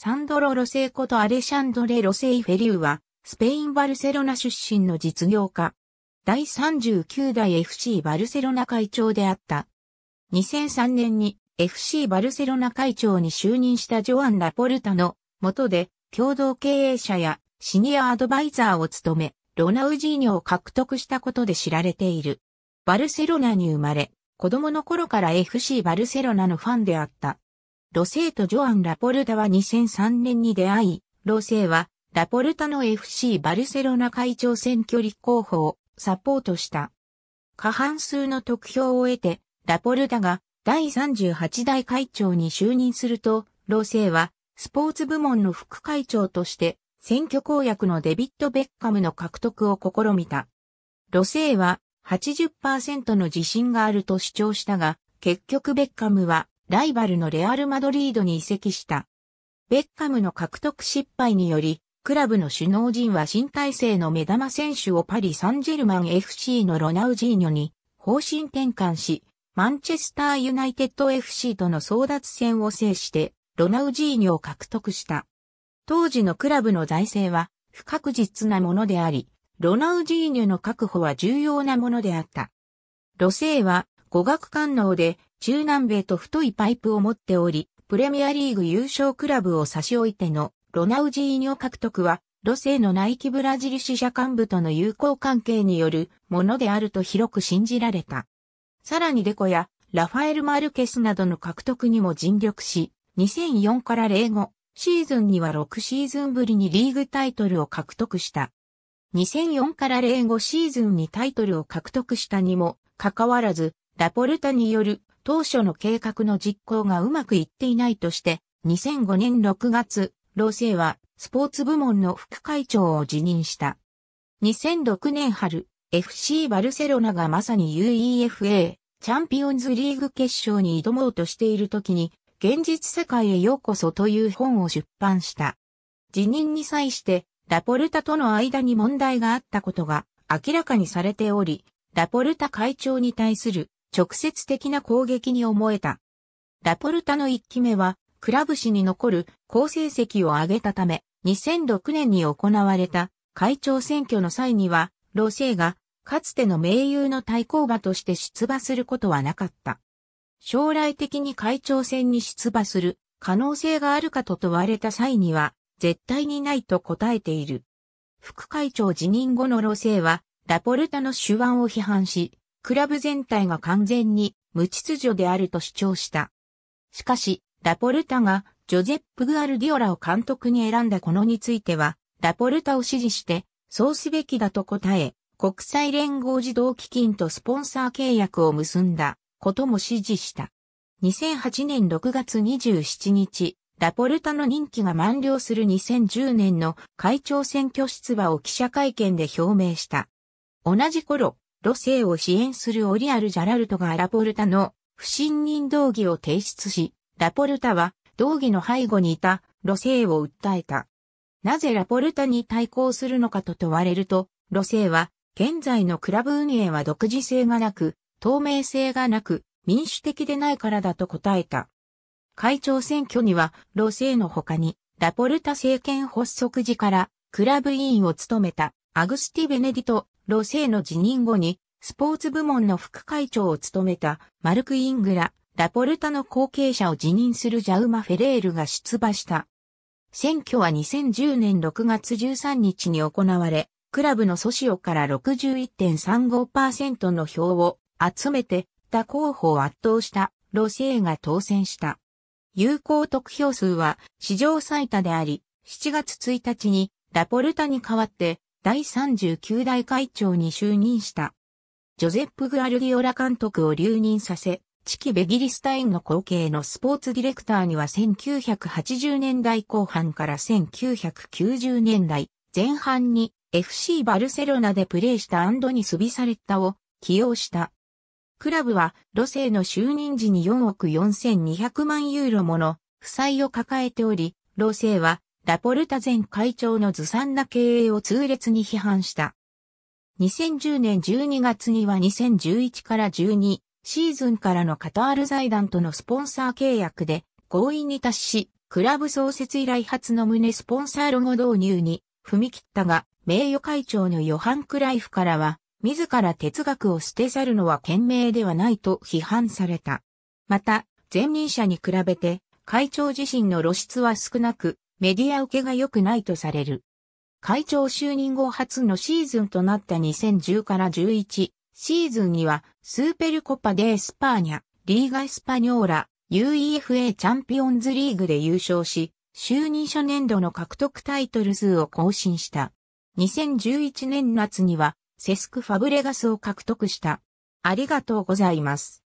サンドロ・ロセイコとアレシャンドレ・ロセイ・フェリューは、スペイン・バルセロナ出身の実業家。第39代 FC バルセロナ会長であった。2003年に FC バルセロナ会長に就任したジョアン・ラポルタの下で共同経営者やシニアアドバイザーを務め、ロナウジーニョを獲得したことで知られている。バルセロナに生まれ、子供の頃から FC バルセロナのファンであった。ロセイとジョアン・ラポルタは2003年に出会い、ロセイはラポルタの FC バルセロナ会長選挙立候補をサポートした。過半数の得票を得て、ラポルタが第38代会長に就任すると、ロセイはスポーツ部門の副会長として選挙公約のデビッド・ベッカムの獲得を試みた。ロセイは80%の自信があると主張したが、結局ベッカムはライバルのレアル・マドリードに移籍した。ベッカムの獲得失敗により、クラブの首脳陣は新体制の目玉選手をパリ・サンジェルマン FC のロナウジーニョに方針転換し、マンチェスター・ユナイテッド FC との争奪戦を制して、ロナウジーニョを獲得した。当時のクラブの財政は不確実なものであり、ロナウジーニョの確保は重要なものであった。路政は語学官能で中南米と太いパイプを持っており、プレミアリーグ優勝クラブを差し置いてのロナウジーニョ獲得は、ロセのナイキブラジル支社幹部との友好関係によるものであると広く信じられた。さらにデコやラファエル・マルケスなどの獲得にも尽力し、2004から05シーズンには6シーズンぶりにリーグタイトルを獲得した。2004から05シーズンにタイトルを獲得したにもかかわらず、ラポルタによる当初の計画の実行がうまくいっていないとして、2005年6月、老生はスポーツ部門の副会長を辞任した。2006年春、FC バルセロナがまさに UEFA チャンピオンズリーグ決勝に挑もうとしている時に、現実世界へようこそという本を出版した。辞任に際して、ラポルタとの間に問題があったことが明らかにされており、ラポルタ会長に対する直接的な攻撃に思えた。ラポルタの1期目は、クラブ史に残る好成績を上げたため、2006年に行われた会長選挙の際には、セ政が、かつての盟友の対抗馬として出馬することはなかった。将来的に会長選に出馬する可能性があるかと問われた際には、絶対にないと答えている。副会長辞任後のセ政は、ラポルタの手腕を批判し、クラブ全体が完全に無秩序であると主張した。しかし、ラポルタがジョゼップ・グアルディオラを監督に選んだこのについては、ラポルタを支持して、そうすべきだと答え、国際連合児童基金とスポンサー契約を結んだことも支持した。2008年6月27日、ラポルタの任期が満了する2010年の会長選挙出馬を記者会見で表明した。同じ頃、路政を支援するオリアル・ジャラルトがラポルタの不信任動議を提出し、ラポルタは動議の背後にいた路政を訴えた。なぜラポルタに対抗するのかと問われると、路政は現在のクラブ運営は独自性がなく、透明性がなく、民主的でないからだと答えた。会長選挙には、路政の他に、ラポルタ政権発足時から、クラブ委員を務めた、アグスティ・ベネディト・ロセイの辞任後に、スポーツ部門の副会長を務めたマルク・イングラ、ラポルタの後継者を辞任するジャウマ・フェレールが出馬した。選挙は2010年6月13日に行われ、クラブのソシオから61.35%の票を集めて、他候補を圧倒したロセイが当選した。有効得票数は史上最多であり、7月1日にラポルタに代わって第39代会長に就任した。ジョゼップ・グアルディオラ監督を留任させ、チキ・ベギリスタインの後継のスポーツディレクターには1980年代後半から1990年代前半に FC バルセロナでプレーしたアンドニス・ビサレッタを起用した。クラブは、ロセの就任時に4億4200万ユーロもの負債を抱えており、ロセはラポルタ前会長のずさんな経営を痛烈に批判した。2010年12月には2011から12シーズンからのカタール財団とのスポンサー契約で合意に達し、クラブ創設以来初の旨スポンサーロゴ導入に踏み切ったが、名誉会長のヨハン・クライフからは、自ら哲学を捨て去るのは賢明ではないと批判された。また、前任者に比べて、会長自身の露出は少なく、メディア受けが良くないとされる。会長就任後初のシーズンとなった2010から11シーズンにはスーペルコパデエスパーニャ、リーガ・エスパニョーラ、UEFA チャンピオンズリーグで優勝し、就任初年度の獲得タイトル数を更新した。2011年夏にはセスク・ファブレガスを獲得した。ありがとうございます。